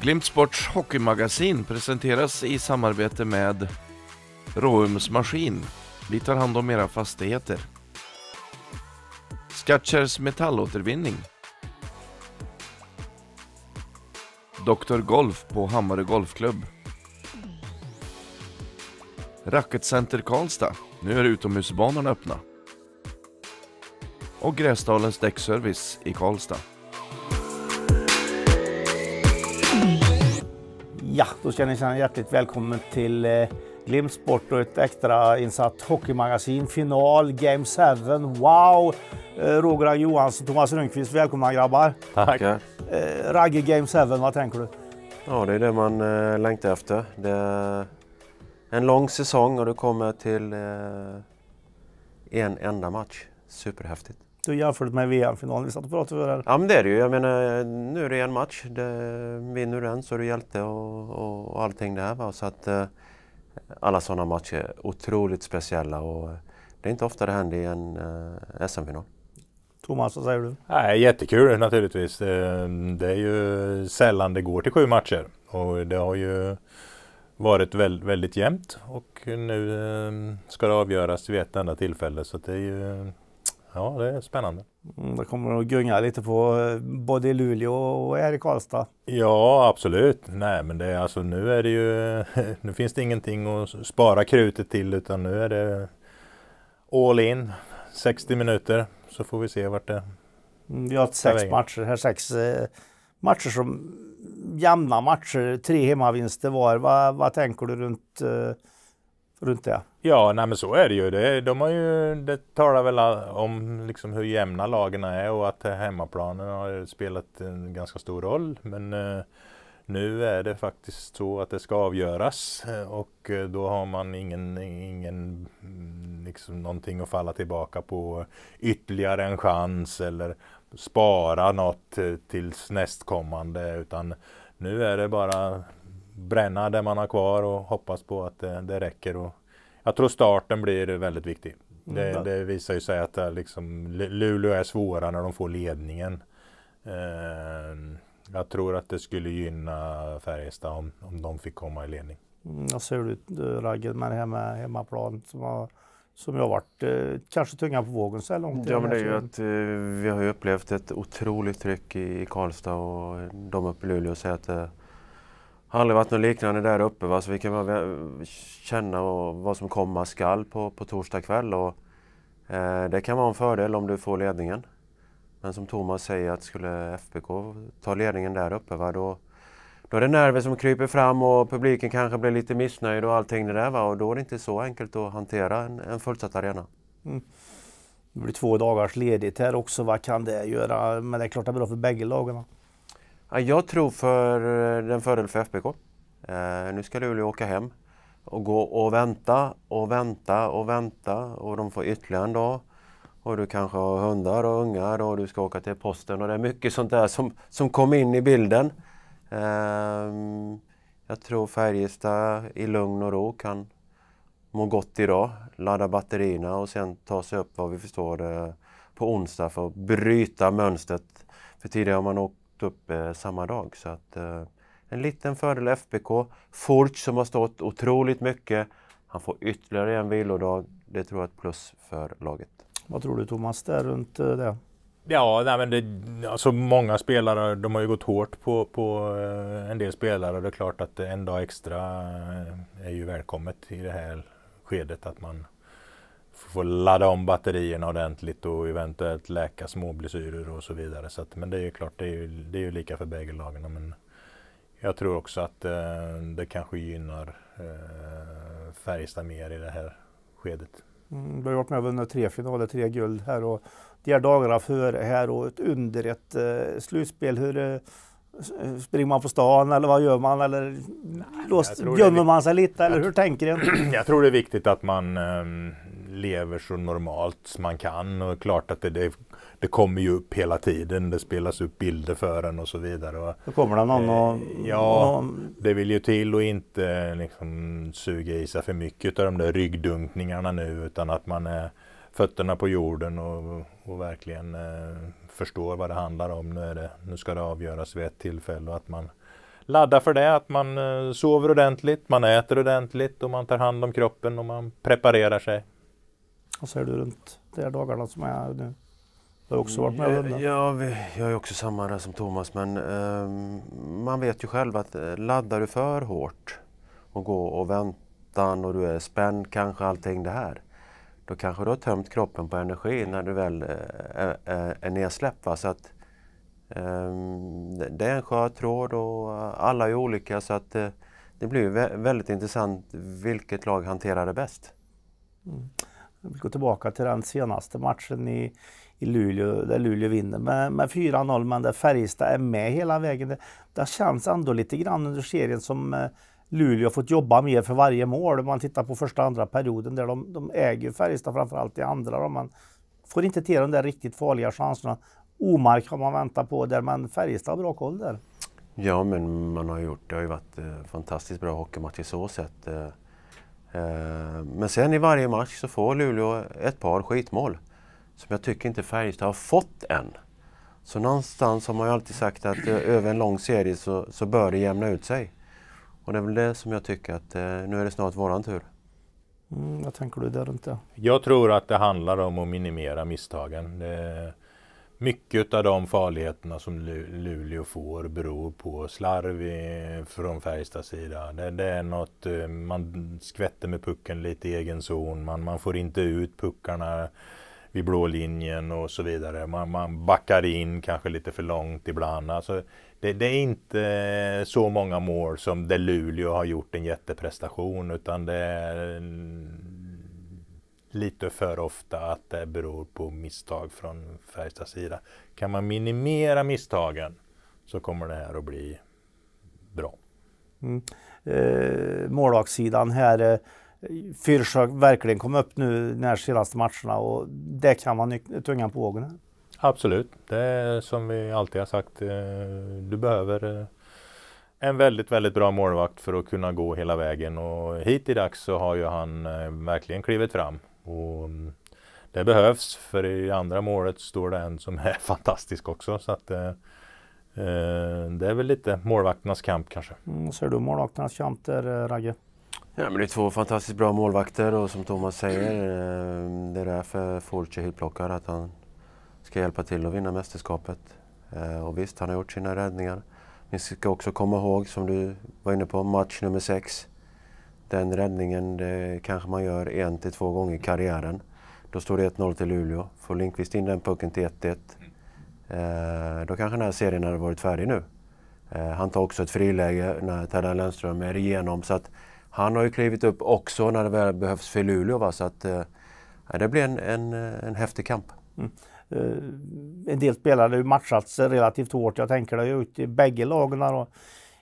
Glimtsports hockeymagasin presenteras i samarbete med Råums Maskin. Vi tar hand om era fastigheter. Skattkärrs metallåtervinning. Dr. Golf på Hammarö Golfklubb. Racketcenter Karlstad. Nu är utomhusbanorna öppna. Och Gräsdalens däckservice i Karlstad. Ja, då ska ni känna hjärtligt välkommen till eh, Glimt Sport och ett extra insatt hockeymagasin. Final, Game 7. Wow! Eh, Roger Agge Johansson, Thomas Rönnqvist, välkomna grabbar. Tackar. Eh, Ragge Game 7, vad tänker du? Ja, det är det man eh, längtar efter. Det är en lång säsong och du kommer till eh, en enda match. Superhäftigt du jämförde med VM-finalen vi satt och pratade för här? Ja men det är det ju. Jag menar nu är det en match. Det, vinner du den så är du hjälte och, och, och allting där. Va? Så att, eh, alla sådana matcher är otroligt speciella och det är inte ofta det händer i en eh, SM-final. Thomas, vad säger du? Nej, jättekul naturligtvis. Eh, det är ju sällan det går till sju matcher och det har ju varit väldigt, väldigt jämnt och nu eh, ska det avgöras vid ett enda tillfälle så att det är ju Ja, det är spännande. Mm, det kommer att gunga lite på eh, både i Luleå och här i Karlstad. Ja, absolut. Nej, men det är alltså nu är det ju. Nu finns det ingenting att spara krutet till, utan nu är det all in 60 minuter så får vi se vart det. Mm, vi har sex vägen. matcher här, sex eh, matcher som jämna matcher, tre hemmavinster var. Vad, vad tänker du runt eh, runt det. Ja, nej, men så är det ju. Det, de har ju, det talar väl om liksom hur jämna lagen är och att hemmaplanen har spelat en ganska stor roll. Men eh, nu är det faktiskt så att det ska avgöras eh, och eh, då har man ingen, ingen mm, liksom någonting att falla tillbaka på. Ytterligare en chans eller spara något eh, tills nästkommande utan nu är det bara bränna det man har kvar och hoppas på att det, det räcker. Och jag tror starten blir väldigt viktig. Mm, det, mm. det visar ju sig att eh, liksom, Luleå är svåra när de får ledningen. Eh, jag tror att det skulle gynna Färjestad om, om de fick komma i ledning. Mm, jag ser ut Ragge, med det här med hemmaplan som, har, som jag varit eh, kanske tunga på vågen så här långt. Ja, men det är ju att eh, vi har ju upplevt ett otroligt tryck i, i Karlstad och de uppe i Luleå säger att eh, har aldrig varit något liknande där uppe va? så vi kan bara känna vad som komma skall på, på torsdag kväll. Och, eh, det kan vara en fördel om du får ledningen. Men som Thomas säger, att skulle FBK ta ledningen där uppe, va? Då, då är det nerver som kryper fram och publiken kanske blir lite missnöjd och allting det där. Va? Och då är det inte så enkelt att hantera en, en fullsatt arena. Mm. Det blir två dagars ledigt här också. Vad kan det göra? Men det är klart det är bra för bägge lagen. Ja, jag tror för eh, den fördel för FBK. Eh, nu ska Luleå åka hem och gå och vänta och vänta och vänta och de får ytterligare en dag. Och du kanske har hundar och ungar och du ska åka till posten och det är mycket sånt där som, som kom in i bilden. Eh, jag tror Färjestad i lugn och ro kan må gott idag, ladda batterierna och sen ta sig upp vad vi förstår eh, på onsdag för att bryta mönstret. För tidigare har man åkt upp eh, samma dag. Så att, eh, en liten fördel FBK. Furch som har stått otroligt mycket. Han får ytterligare en vilodag. Det tror jag är ett plus för laget. Vad tror du Thomas, där runt eh, det? Ja, nej, men det, alltså många spelare, de har ju gått hårt på, på en del spelare. Det är klart att en dag extra är ju välkommet i det här skedet. Att man få ladda om batterierna ordentligt och eventuellt läka små blessyrer och så vidare. Så att, men det är ju klart, det är ju, det är ju lika för bägge lagen. Men jag tror också att eh, det kanske gynnar eh, Färjestad mer i det här skedet. Mm, vi har varit med och vunnit tre finaler, tre guld här och de här dagarna före här och ett under ett eh, slutspel. Hur, eh, eh, Springer man på stan eller vad gör man? Eller Nej, låst, gömmer man sig lite eller hur tänker du? Jag tror det är viktigt att man ehm, lever så normalt som man kan och klart att det, det, det, kommer ju upp hela tiden. Det spelas upp bilder för en och så vidare. Då kommer det någon eh, och... Ja, någon... det vill ju till att inte liksom suga i sig för mycket av de där ryggdunkningarna nu utan att man är fötterna på jorden och, och verkligen eh, förstår vad det handlar om. Nu, det, nu ska det avgöras vid ett tillfälle och att man ladda för det, att man eh, sover ordentligt, man äter ordentligt och man tar hand om kroppen och man preparerar sig. Vad säger du runt de här dagarna som är nu? Du har också varit med och ja, vi, Jag är också samma där som Thomas men um, man vet ju själv att eh, laddar du för hårt och går och väntar och du är spänd kanske allting det här. Då kanske du har tömt kroppen på energi när du väl eh, är, är, är nedsläppt. Va? Så att, um, det är en skör tråd och alla är olika så att uh, det blir väldigt intressant vilket lag hanterar det bäst. Mm. Vi går tillbaka till den senaste matchen i, i Luleå, där Luleå vinner med, med 4-0, men där Färjestad är med hela vägen. Det, det känns ändå lite grann under serien som eh, Luleå har fått jobba mer för varje mål. Om man tittar på första och andra perioden där de, de äger Färjestad framförallt i andra. Då. Man får inte till de där riktigt farliga chanserna. Omark har man väntat på där, men Färjestad har bra koll där. Ja, men man har gjort, det har ju varit eh, fantastiskt bra hockeymatch i så sätt. Eh Eh, men sen i varje match så får Luleå ett par skitmål som jag tycker inte Färjestad har fått än. Så någonstans har man ju alltid sagt att eh, över en lång serie så, så bör det jämna ut sig. Och det är väl det som jag tycker att eh, nu är det snart våran tur. Mm, vad tänker du där runt det? Jag tror att det handlar om att minimera misstagen. Det mycket av de farligheterna som Luleå får beror på slarv från Färjestads sida. Det, det, är något, eh, man skvätter med pucken lite i egen zon, man, man får inte ut puckarna vid blå linjen och så vidare. Man, man backar in kanske lite för långt ibland. Alltså, det, det, är inte så många mål som där Luleå har gjort en jätteprestation utan det är lite för ofta att det beror på misstag från Färjestads sida. Kan man minimera misstagen så kommer det här att bli bra. Mm. Eh, målvaktssidan här. Eh, Fyrsök verkligen kom upp nu de senaste matcherna och det kan man tungan på vågen. Absolut, det är som vi alltid har sagt. Eh, du behöver eh, en väldigt, väldigt bra målvakt för att kunna gå hela vägen och hittills så har ju han eh, verkligen klivit fram. Och mm, det behövs för i andra målet står det en som är fantastisk också. Så att, eh, eh, det är väl lite målvakternas kamp kanske. Mm, ser du målvakternas kamp där eh, Ragge? Ja, men det är två fantastiskt bra målvakter och som Thomas säger, mm. det är därför Forche hyllplockar att han ska hjälpa till att vinna mästerskapet. Och visst, han har gjort sina räddningar. Vi ska också komma ihåg, som du var inne på, match nummer sex. Den räddningen det kanske man gör en till två gånger i karriären. Då står det 1-0 till Luleå. Får Lindqvist in den pucken till 1-1, eh, då kanske den här serien hade varit färdig nu. Eh, han tar också ett friläge när Teddan Lennström är igenom. Så att han har ju klivit upp också när det väl behövs för Luleå. Va? Så att, eh, det blir en, en, en häftig kamp. Mm. Eh, en del spelare har matchats relativt hårt. Jag tänker det ut i bägge lagen. Och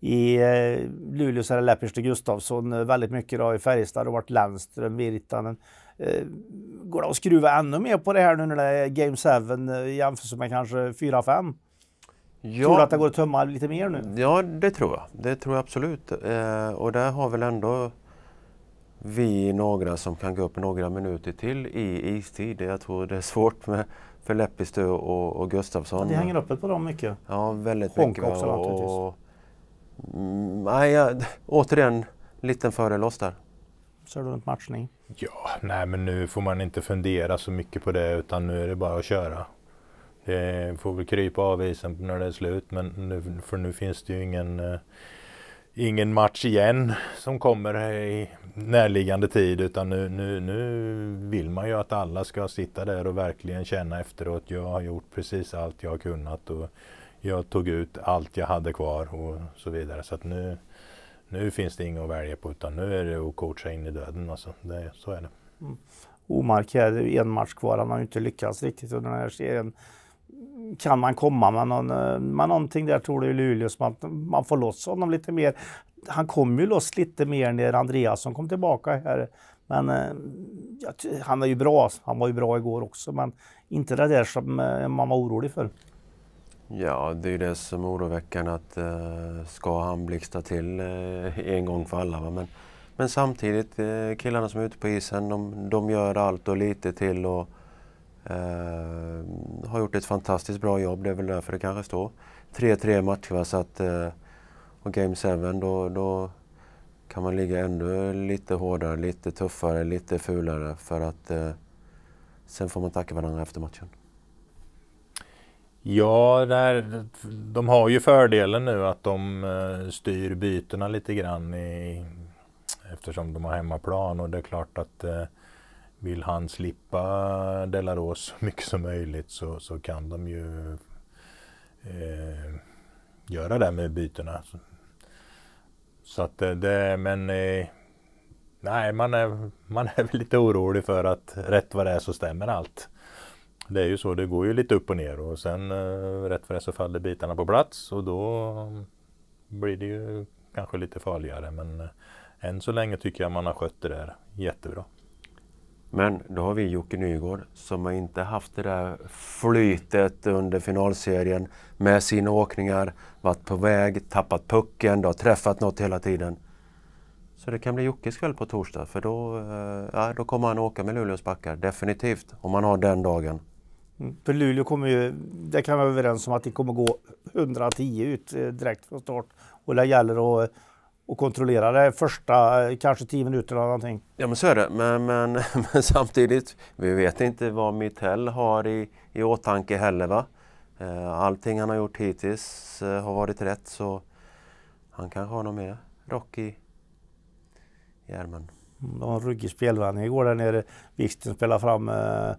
i eh, Luleå så är det Läppistö Gustafsson eh, väldigt mycket då, i Färjestad har varit Lennström, Virtanen. Eh, går det att skruva ännu mer på det här nu när det är Game 7 jämfört med kanske 4-5? Ja, tror du att det går att tömma lite mer nu? Ja, det tror jag. Det tror jag absolut. Eh, och där har väl ändå vi några som kan gå upp några minuter till i istid. Jag tror det är svårt med, för Lepistö och, och Gustafsson. Ja, det hänger uppe på dem mycket. Ja, väldigt Honk mycket. Också, och, naturligtvis. Mm, nej, jag, återigen, liten föreloss där. du runt matchning? Ja, nej men nu får man inte fundera så mycket på det utan nu är det bara att köra. Det får väl krypa av isen när det är slut men nu, för nu finns det ju ingen, eh, ingen match igen som kommer i närliggande tid utan nu, nu, nu vill man ju att alla ska sitta där och verkligen känna efteråt jag har gjort precis allt jag har kunnat och jag tog ut allt jag hade kvar och så vidare. Så att nu, nu finns det inget att välja på utan nu är det att coacha in i döden. Alltså. Det, så är det. Mm. Omark här, det är en match kvar. Han har inte lyckats riktigt under den här serien. Kan man komma med, någon, eh, med någonting där tror du i Luleå så att man får loss honom lite mer? Han kom ju loss lite mer när Andreas som kom tillbaka här. Men eh, ja, han är ju bra. Han var ju bra igår också, men inte det där som eh, man var orolig för. Ja, det är det som är oroväckande att eh, ska han blixtra till eh, en gång för alla. Va? Men, men samtidigt, eh, killarna som är ute på isen, de, de gör allt och lite till och eh, har gjort ett fantastiskt bra jobb. Det är väl därför det kanske står 3-3 matcher. Så att, eh, och Game 7, då, då kan man ligga ännu lite hårdare, lite tuffare, lite fulare för att eh, sen får man tacka varandra efter matchen. Ja, där, de har ju fördelen nu att de eh, styr byterna lite grann i, eftersom de har hemmaplan och det är klart att eh, vill han slippa Delaros så mycket som möjligt så, så kan de ju eh, göra det med byterna. Så att eh, det, men eh, nej, man är, man är väl lite orolig för att rätt vad det är så stämmer allt. Det är ju så, det går ju lite upp och ner och sen eh, rätt för det så faller bitarna på plats och då mm, blir det ju kanske lite farligare. Men eh, än så länge tycker jag man har skött det där jättebra. Men då har vi Jocke Nygård som har inte haft det där flytet under finalserien med sina åkningar, varit på väg, tappat pucken, då har träffat något hela tiden. Så det kan bli Jockes kväll på torsdag för då, eh, då kommer han åka med Luleås backar, definitivt, om han har den dagen. För Luleå kommer ju, det kan vi vara överens om att det kommer gå 110 ut eh, direkt från start. Och det gäller att och kontrollera det första eh, kanske 10 minuter eller någonting. Ja men så är det. Men, men, men samtidigt, vi vet inte vad Mittell har i, i åtanke heller va. Eh, allting han har gjort hittills har varit rätt så han kanske har någon mer rock i, i ärmen. Mm, det var en ruggig spelvändning igår där nere. Viksten spelade fram eh,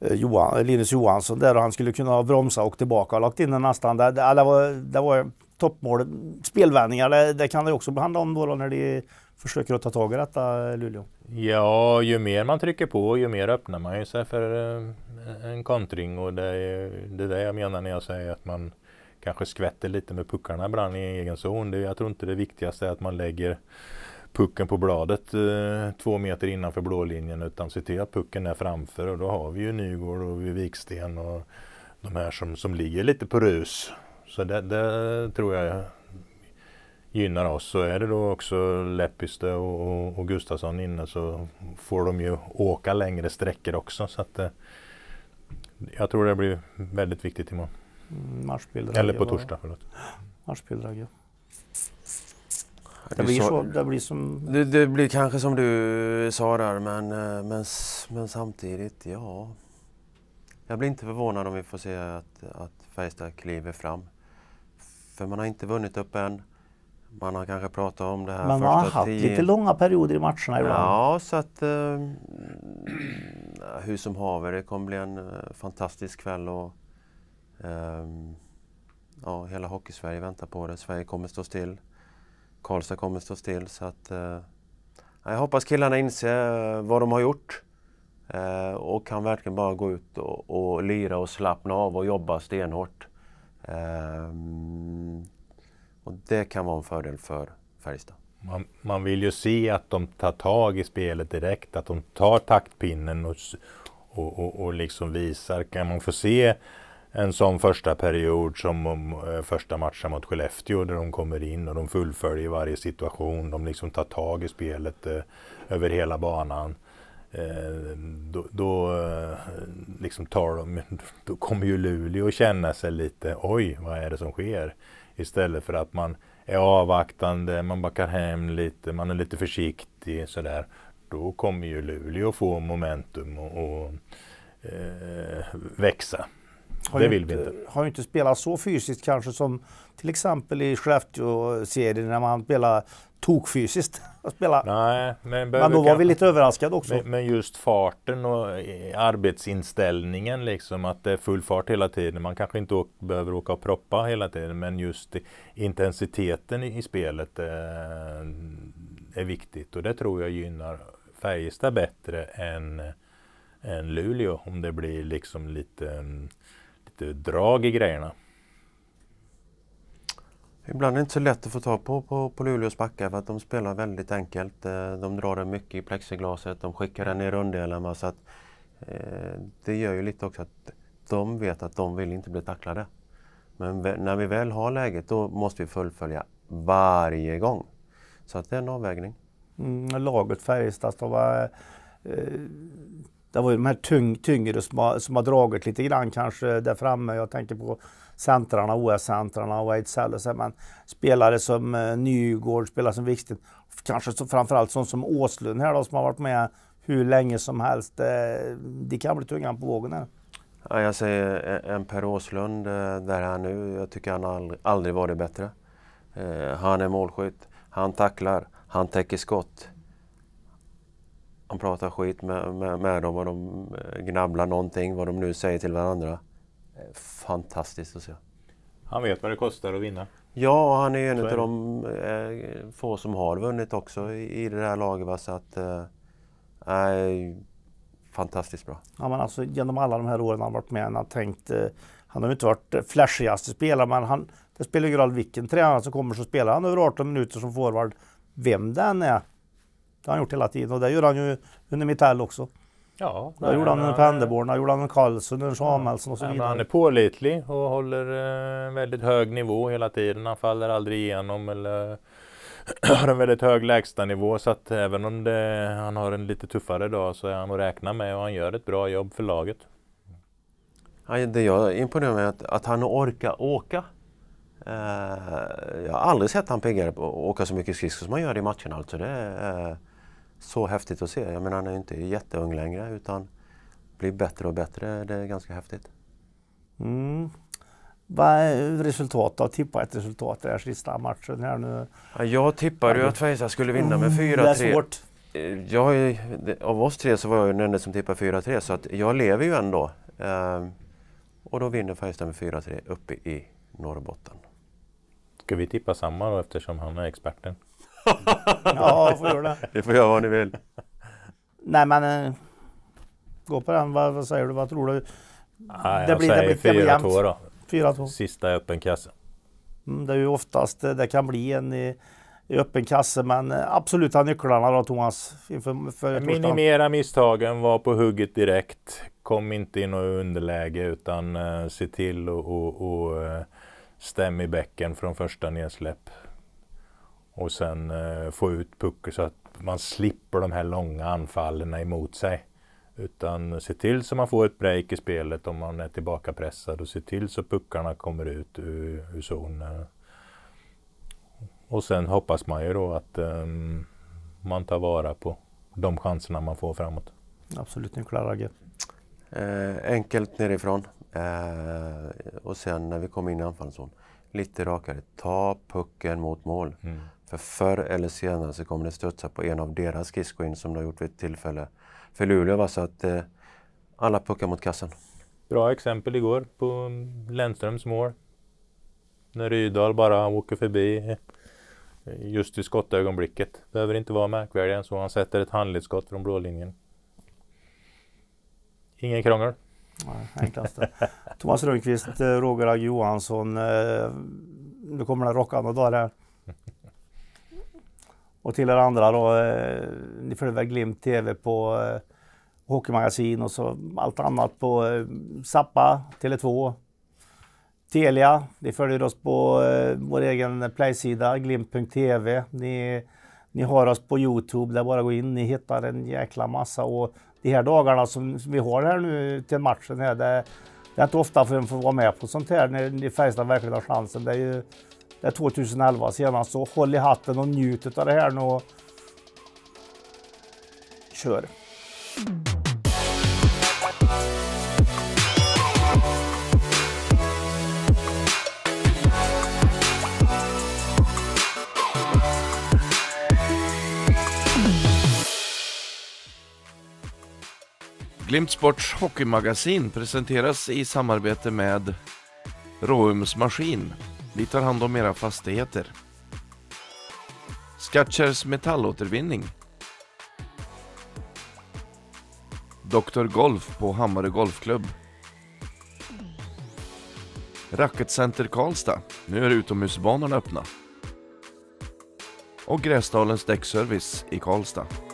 Eh, Johan, Linus Johansson där och han skulle kunna bromsa och tillbaka och lagt in den nästan. Det, det, det var, det var toppmål. Spelvändningar, det, det kan det också handla om då, när de försöker att ta tag i detta eh, Luleå. Ja, ju mer man trycker på ju mer öppnar man ju sig för eh, en kontring och det är det är jag menar när jag säger att man kanske skvätter lite med puckarna ibland i egen zon. Det, jag tror inte det viktigaste är att man lägger pucken på bladet eh, två meter innanför blålinjen utan se till att pucken är framför och då har vi ju Nygård och Viksten och de här som, som ligger lite på rus. Så det, det tror jag gynnar oss. Så är det då också Leppistö och, och, och Gustafsson inne så får de ju åka längre sträckor också. Så att, eh, jag tror det blir väldigt viktigt imorgon. Mm, Eller på torsdag, förlåt. Matchbidrag, ja. Det blir, så, det blir som... Det, det, blir kanske som du sa där, men, eh, men, men samtidigt, ja. Jag blir inte förvånad om vi får se att, att Färjestad kliver fram. För man har inte vunnit upp än. Man har kanske pratat om det här Men man har haft tio... lite långa perioder i matcherna ibland. Ja, så att... Eh, hur som haver, det kommer bli en eh, fantastisk kväll och... Eh, ja, hela Hockeysverige väntar på det. Sverige kommer stå still. Karlstad kommer stå still. Så att, eh, jag hoppas killarna inser eh, vad de har gjort eh, och kan verkligen bara gå ut och, och lira och slappna av och jobba stenhårt. Eh, och det kan vara en fördel för Färjestad. Man, man, vill ju se att de tar tag i spelet direkt, att de tar taktpinnen och, och, och, och liksom visar. Kan man få se en sån första period som eh, första matchen mot Skellefteå där de kommer in och de fullföljer varje situation. De liksom tar tag i spelet eh, över hela banan. Eh, då, då eh, liksom tar de, då kommer ju Luleå känna sig lite, oj, vad är det som sker? Istället för att man är avvaktande, man backar hem lite, man är lite försiktig sådär. Då kommer ju Luleå få momentum och, och eh, växa har det vill inte, vi inte. Har ju inte spelat så fysiskt kanske som till exempel i Skellefteå-serien när man spelar tokfysiskt. Nej, men, men då var vi lite överraskade också. Men, men, just farten och eh, arbetsinställningen liksom att det är full fart hela tiden. Man kanske inte åk, behöver åka och proppa hela tiden men just intensiteten i, i spelet eh, är viktigt och det tror jag gynnar Färjestad bättre än, än Luleå om det blir liksom lite mm, lite drag i grejerna. Ibland är det inte så lätt att få tag på, på, på Luleås backar för att de spelar väldigt enkelt. Eh, de drar den mycket i plexiglaset, de skickar den i runddelarna. Så att, eh, det gör ju lite också att de vet att de vill inte bli tacklade. Men när vi väl har läget då måste vi fullfölja varje gång. Så att det är en avvägning. Mm, laget Färjestad det var ju de här tyng, tyngre som har, som har dragit lite grann kanske där framme. Jag tänker på centrarna, OS-centrarna och Ejdsell och så. Men spelare som eh, Nygård, spelare som Wikstedt, kanske så, framförallt sån som Åslund här då som har varit med hur länge som helst. Eh, de kan bli tungan på vågen här. Ja, jag säger eh, en Per Åslund eh, där han nu. Jag tycker han aldrig, aldrig varit bättre. Eh, han är målskytt, han tacklar, han täcker skott. Han pratar skit med, med, med dem och de eh, gnabblar någonting, vad de nu säger till varandra. Eh, fantastiskt att se. Han vet vad det kostar att vinna. Ja, och han är ju en av de eh, få som har vunnit också i, det här laget. Va? Så att, eh, fantastiskt bra. Ja, men alltså, genom alla de här åren han varit med, han har tänkt... han har ju inte varit flashigaste spelare, men han, det spelar ju roll vilken tränare som kommer så spelar han över 18 minuter som forward, vem den är. Det har han gjort hela tiden och det gör han ju under Mitell också. Ja, det gjorde han under Penderborn, gjorde han under Karlsson, under Samuelsson och så vidare. Han är pålitlig och håller eh, väldigt hög nivå hela tiden. Han faller aldrig igenom eller har en väldigt hög lägstanivå så att även om det, han har en lite tuffare dag så är han att räkna med och han gör ett bra jobb för laget. det jag imponerar mig är att, att han orkar åka. Eh, jag har aldrig sett han piggare på att åka så mycket skridskor som han gör i matcherna. Alltså det, eh, så häftigt att se. Jag menar, han är ju inte jätteung längre utan blir bättre och bättre. Det är ganska häftigt. Mm. Vad är resultatet? Jag tippade ett resultat i den sista matchen här nu. Ja, jag tippade ju att Färjestad skulle vinna med 4-3. Mm, det är svårt. Eh, jag, av oss tre så var jag den enda som tippade 4-3 så att jag lever ju ändå. Ehm, och då vinner Färjestad med 4-3 uppe i Norrbotten. Ska vi tippa samma då eftersom han är experten? ja, får göra det. Ni får göra vad ni vill. Nej, men eh, gå på den. Vad, vad säger du? Vad tror du? Nej, det jag blir, säger 4-2 då. 4-2. Sista i öppen kasse. Mm, det är ju oftast eh, det kan bli en i, i öppen kasse, men eh, absoluta nycklarna då Thomas? Inför, för Minimera misstagen, var på hugget direkt. Kom inte i något underläge utan uh, se till att stämma i bäcken från första nedsläpp och sen eh, få ut pucken så att man slipper de här långa anfallen emot sig. Utan se till så man får ett break i spelet om man är tillbakapressad och se till så puckarna kommer ut ur, ur zonen. Och sen hoppas man ju då att eh, man tar vara på de chanserna man får framåt. Absolut, Nikolaj Ragge. Eh, enkelt nerifrån eh, och sen när vi kommer in i anfallszon lite rakare. Ta pucken mot mål. Mm. För förr eller senare så kommer det studsa på en av deras skridskor in, som de har gjort vid ett tillfälle för Luleå. var Så att eh, alla puckar mot kassen. Bra exempel igår på Lennströms mål. När Rydahl bara åker förbi eh, just i skottögonblicket. Behöver inte vara märkvärdig än så. Han sätter ett handledsskott från blålinjen. Ingen krångel. Enklaste. Thomas Rundqvist, eh, Roger Ag Johansson. Eh, nu kommer den rockande dagar här. Och till er andra då, eh, ni följer väl Glimt TV på eh, Hockeymagasin och så allt annat på eh, Zappa, Tele2, Telia. Ni följer oss på eh, vår egen playsida, glimt.tv. Ni, ni har oss på Youtube, där bara gå in. Ni hittar en jäkla massa. Och de här dagarna som, som vi har här nu till matchen här, det, det är inte ofta för att får vara med på sånt här när Färjestad verkligen har chansen. Det är ju, det är 2011 senast, så håll i hatten och njut av det här nu och kör. Glimt Sports hockeymagasin presenteras i samarbete med Råums Maskin. Vi tar hand om era fastigheter. Skatchers metallåtervinning. Dr. Golf på Hammarö Golfklubb. Racketcenter Karlstad. Nu är utomhusbanorna öppna. Och Gräsdalens däckservice i Karlstad.